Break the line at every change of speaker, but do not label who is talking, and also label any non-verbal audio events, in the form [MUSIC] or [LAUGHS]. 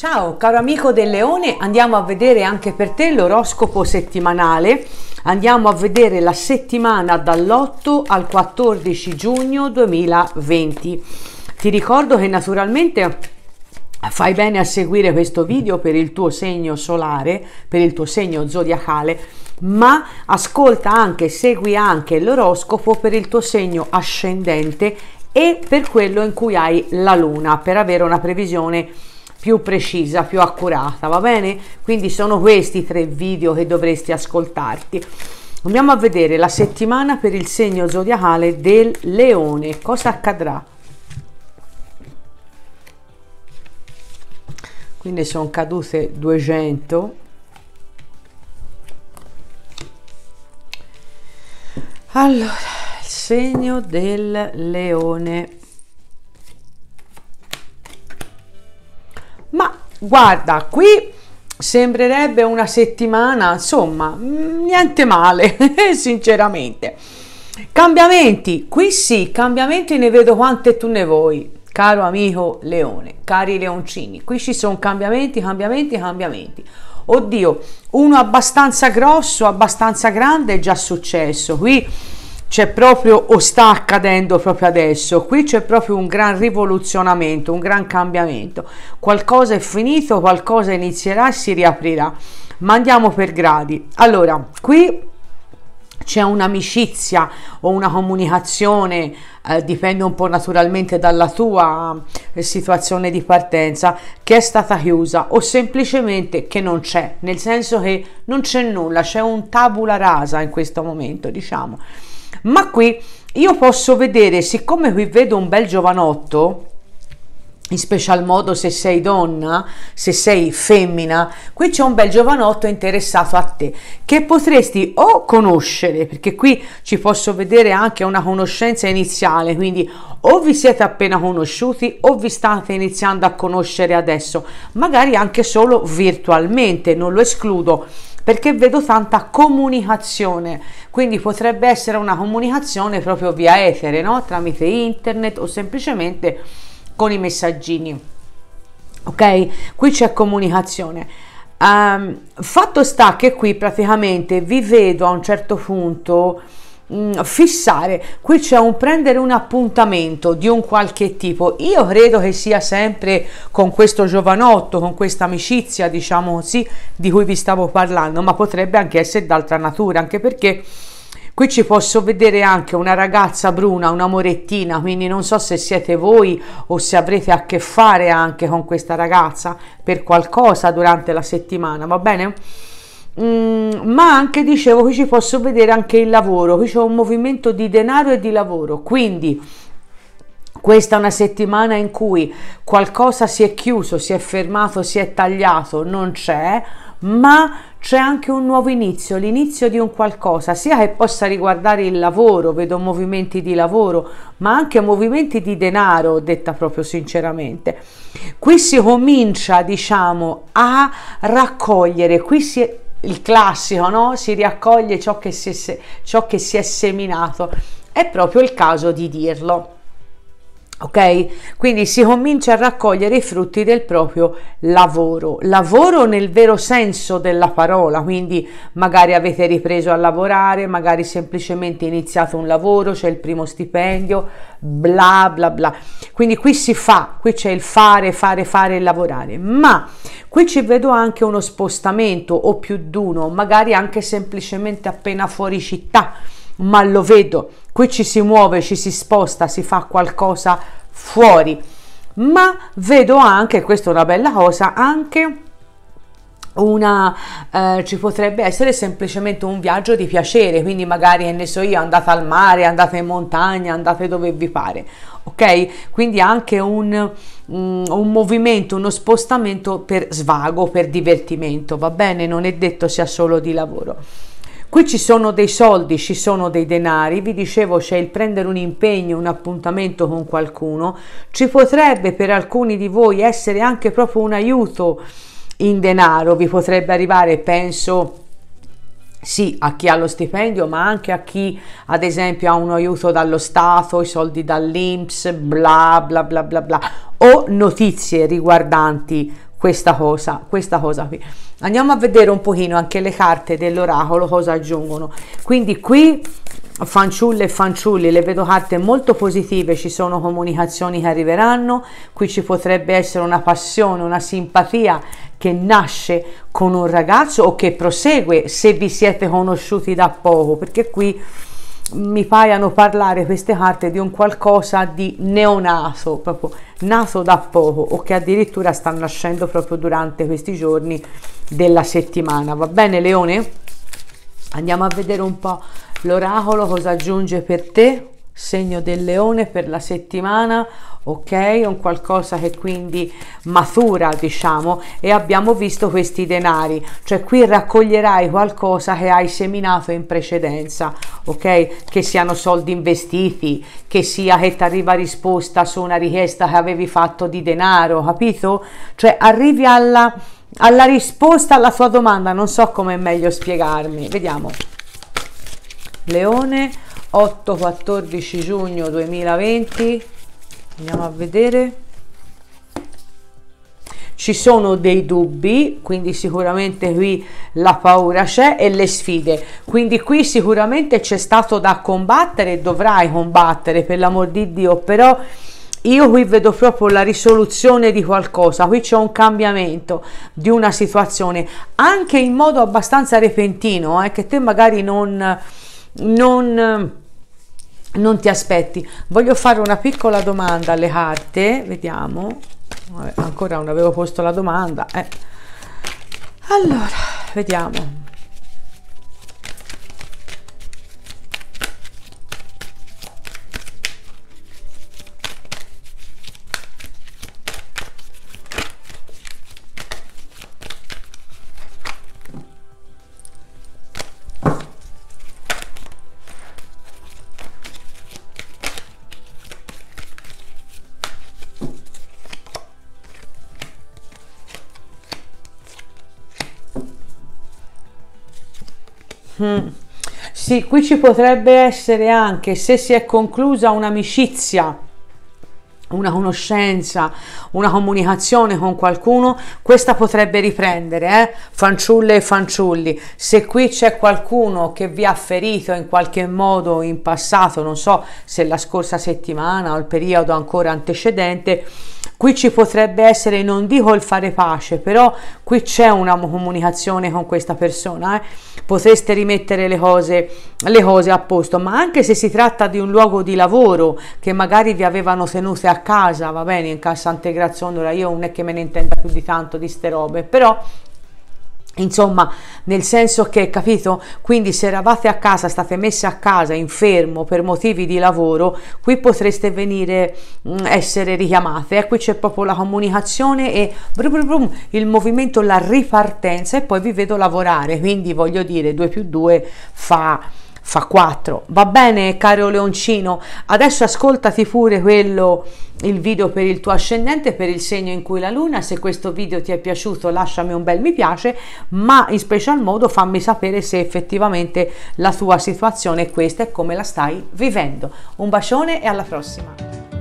Ciao caro amico del leone, andiamo a vedere anche per te l'oroscopo settimanale. Andiamo a vedere la settimana dall'8 al 14 giugno 2020. Ti ricordo che naturalmente fai bene a seguire questo video per il tuo segno solare, per il tuo segno zodiacale, ma ascolta anche, segui anche l'oroscopo per il tuo segno ascendente e per quello in cui hai la luna, per avere una previsione più precisa, più accurata, va bene? Quindi sono questi i tre video che dovresti ascoltarti. Andiamo a vedere la settimana per il segno zodiacale del leone. Cosa accadrà? Quindi sono cadute 200. Allora, il segno del leone. ma guarda qui sembrerebbe una settimana insomma mm, niente male [LAUGHS] sinceramente cambiamenti qui sì cambiamenti ne vedo quante tu ne vuoi caro amico leone cari leoncini qui ci sono cambiamenti cambiamenti cambiamenti oddio uno abbastanza grosso abbastanza grande è già successo qui c'è proprio o sta accadendo proprio adesso qui c'è proprio un gran rivoluzionamento un gran cambiamento qualcosa è finito qualcosa inizierà e si riaprirà ma andiamo per gradi allora qui c'è un'amicizia o una comunicazione, eh, dipende un po' naturalmente dalla tua eh, situazione di partenza, che è stata chiusa o semplicemente che non c'è, nel senso che non c'è nulla, c'è un tabula rasa in questo momento, diciamo ma qui io posso vedere siccome qui vedo un bel giovanotto in special modo se sei donna, se sei femmina, qui c'è un bel giovanotto interessato a te che potresti o conoscere, perché qui ci posso vedere anche una conoscenza iniziale, quindi o vi siete appena conosciuti o vi state iniziando a conoscere adesso, magari anche solo virtualmente, non lo escludo perché vedo tanta comunicazione, quindi potrebbe essere una comunicazione proprio via etere, no? tramite internet o semplicemente con i messaggini. Ok? Qui c'è comunicazione. Um, fatto sta che qui praticamente vi vedo a un certo punto Mm, fissare, qui c'è un prendere un appuntamento di un qualche tipo. Io credo che sia sempre con questo giovanotto, con questa amicizia, diciamo così, di cui vi stavo parlando, ma potrebbe anche essere d'altra natura, anche perché Qui ci posso vedere anche una ragazza bruna, una morettina, quindi non so se siete voi o se avrete a che fare anche con questa ragazza per qualcosa durante la settimana, va bene? Mm, ma anche dicevo qui ci posso vedere anche il lavoro qui c'è un movimento di denaro e di lavoro quindi questa è una settimana in cui qualcosa si è chiuso si è fermato si è tagliato non c'è ma c'è anche un nuovo inizio, l'inizio di un qualcosa, sia che possa riguardare il lavoro, vedo movimenti di lavoro, ma anche movimenti di denaro, detta proprio sinceramente. Qui si comincia, diciamo, a raccogliere, qui si è il classico, no? Si riaccoglie ciò che si è, ciò che si è seminato. È proprio il caso di dirlo. Ok? Quindi si comincia a raccogliere i frutti del proprio lavoro, lavoro nel vero senso della parola, quindi magari avete ripreso a lavorare, magari semplicemente iniziato un lavoro, c'è il primo stipendio, bla bla bla. Quindi qui si fa, qui c'è il fare, fare, fare e lavorare, ma qui ci vedo anche uno spostamento o più d'uno, magari anche semplicemente appena fuori città, ma lo vedo qui ci si muove, ci si sposta, si fa qualcosa fuori. Ma vedo anche, questa è una bella cosa, anche una eh, ci potrebbe essere semplicemente un viaggio di piacere, quindi magari che ne so io andate al mare, andate in montagna, andate dove vi pare, ok? Quindi anche un, mm, un movimento, uno spostamento per svago, per divertimento, va bene? Non è detto sia solo di lavoro. Qui ci sono dei soldi, ci sono dei denari, vi dicevo c'è il prendere un impegno, un appuntamento con qualcuno, ci potrebbe per alcuni di voi essere anche proprio un aiuto in denaro, vi potrebbe arrivare, penso, sì, a chi ha lo stipendio, ma anche a chi ad esempio ha un aiuto dallo Stato, i soldi dall'Inps, bla bla bla bla bla, o notizie riguardanti questa cosa, questa cosa qui. Andiamo a vedere un pochino anche le carte dell'oracolo cosa aggiungono. Quindi qui fanciulle e fanciulli, le vedo carte molto positive, ci sono comunicazioni che arriveranno, qui ci potrebbe essere una passione, una simpatia che nasce con un ragazzo o che prosegue se vi siete conosciuti da poco, perché qui mi paiano parlare queste carte di un qualcosa di neonato, proprio naso da poco o che addirittura sta nascendo proprio durante questi giorni della settimana. Va bene Leone? Andiamo a vedere un po' l'oracolo cosa aggiunge per te segno del leone per la settimana, ok? Un qualcosa che quindi matura, diciamo, e abbiamo visto questi denari, cioè qui raccoglierai qualcosa che hai seminato in precedenza, ok? Che siano soldi investiti, che sia che ti arriva risposta su una richiesta che avevi fatto di denaro, capito? Cioè arrivi alla, alla risposta alla tua domanda, non so come è meglio spiegarmi, vediamo. Leone 8-14 giugno 2020 andiamo a vedere ci sono dei dubbi quindi sicuramente qui la paura c'è e le sfide quindi qui sicuramente c'è stato da combattere dovrai combattere per l'amor di Dio però io qui vedo proprio la risoluzione di qualcosa, qui c'è un cambiamento di una situazione, anche in modo abbastanza repentino, eh, che te magari non, non, ehm, non ti aspetti. Voglio fare una piccola domanda alle carte, vediamo, ancora non avevo posto la domanda. Eh. Allora, vediamo. Mm. Sì, qui ci potrebbe essere anche se si è conclusa un'amicizia una conoscenza, una comunicazione con qualcuno, questa potrebbe riprendere, eh? fanciulle e fanciulli. Se qui c'è qualcuno che vi ha ferito in qualche modo in passato, non so se la scorsa settimana o il periodo ancora antecedente, qui ci potrebbe essere, non dico il fare pace, però qui c'è una comunicazione con questa persona, eh? potreste rimettere le cose, le cose a posto, ma anche se si tratta di un luogo di lavoro che magari vi avevano tenute a a casa, va bene, in cassa integrazione, ora io non è che me ne intenda più di tanto di ste robe, però Insomma, nel senso che, capito? Quindi se eravate a casa, state messe a casa, infermo per motivi di lavoro, qui potreste venire, mm, essere richiamate. E qui c'è proprio la comunicazione e brum brum brum, il movimento, la ripartenza e poi vi vedo lavorare. Quindi voglio dire, 2 più 2 fa fa 4 va bene caro leoncino adesso ascoltati pure quello il video per il tuo ascendente per il segno in cui la luna se questo video ti è piaciuto lasciami un bel mi piace ma in special modo fammi sapere se effettivamente la tua situazione è questa e come la stai vivendo un bacione e alla prossima